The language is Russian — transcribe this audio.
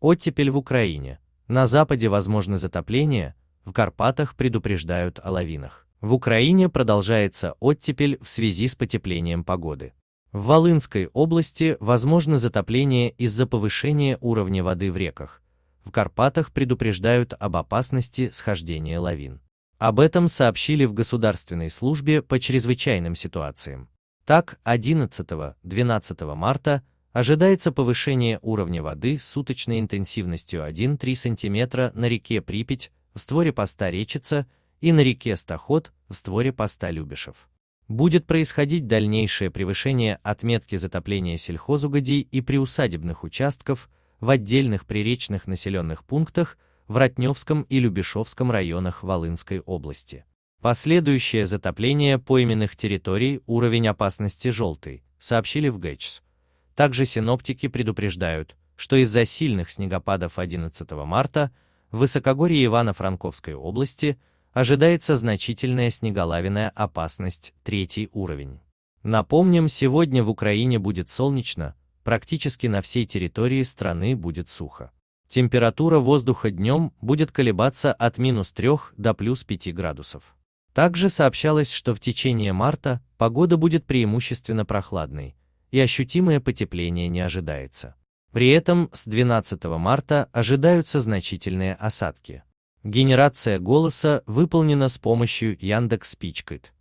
Оттепель в Украине. На Западе возможны затопления, в Карпатах предупреждают о лавинах. В Украине продолжается оттепель в связи с потеплением погоды. В Волынской области возможно затопление из-за повышения уровня воды в реках. В Карпатах предупреждают об опасности схождения лавин. Об этом сообщили в Государственной службе по чрезвычайным ситуациям. Так, 11-12 марта Ожидается повышение уровня воды суточной интенсивностью 1-3 см на реке Припять, в створе поста Речица и на реке Стоход, в створе поста Любешев. Будет происходить дальнейшее превышение отметки затопления сельхозугодий и приусадебных участков в отдельных приречных населенных пунктах в Ротневском и Любешовском районах Волынской области. Последующее затопление пойменных территорий уровень опасности желтый, сообщили в ГЭЧС. Также синоптики предупреждают, что из-за сильных снегопадов 11 марта в высокогорье Ивано-Франковской области ожидается значительная снеголавиная опасность третий уровень. Напомним, сегодня в Украине будет солнечно, практически на всей территории страны будет сухо. Температура воздуха днем будет колебаться от минус 3 до плюс 5 градусов. Также сообщалось, что в течение марта погода будет преимущественно прохладной, и ощутимое потепление не ожидается. При этом с 12 марта ожидаются значительные осадки. Генерация голоса выполнена с помощью Яндекс.Спичкит.